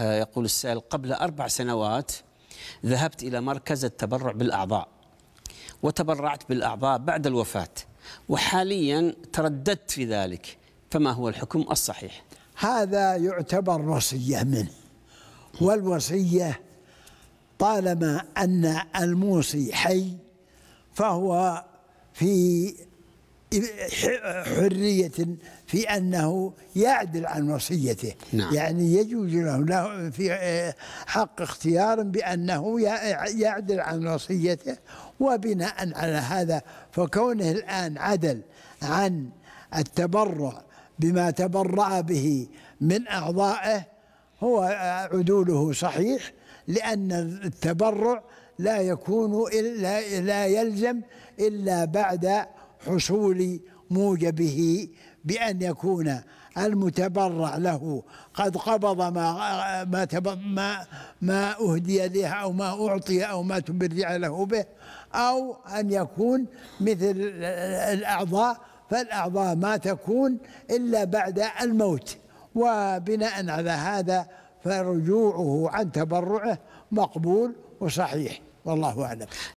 آه، يقول السائل قبل أربع سنوات ذهبت إلى مركز التبرع بالأعضاء وتبرعت بالأعضاء بعد الوفاة وحاليا ترددت في ذلك فما هو الحكم الصحيح هذا يعتبر وصية منه والوصية طالما أن الموصي حي فهو في حرية في أنه يعدل عن وصيته نعم. يعني يجوز له في آه، حق اختيار بأنه يعدل عن وصيته وبناء على هذا فكونه الآن عدل عن التبرع بما تبرع به من أعضائه هو آه، عدوله صحيح لأن التبرع لا يكون إلا لا يلزم إلا بعد حصول موجبه بأن يكون المتبرع له قد قبض ما ما ما ما أهدي له أو ما أعطي أو ما تبرع له به أو أن يكون مثل الأعضاء فالأعضاء ما تكون إلا بعد الموت وبناء على هذا فرجوعه عن تبرعه مقبول وصحيح والله أعلم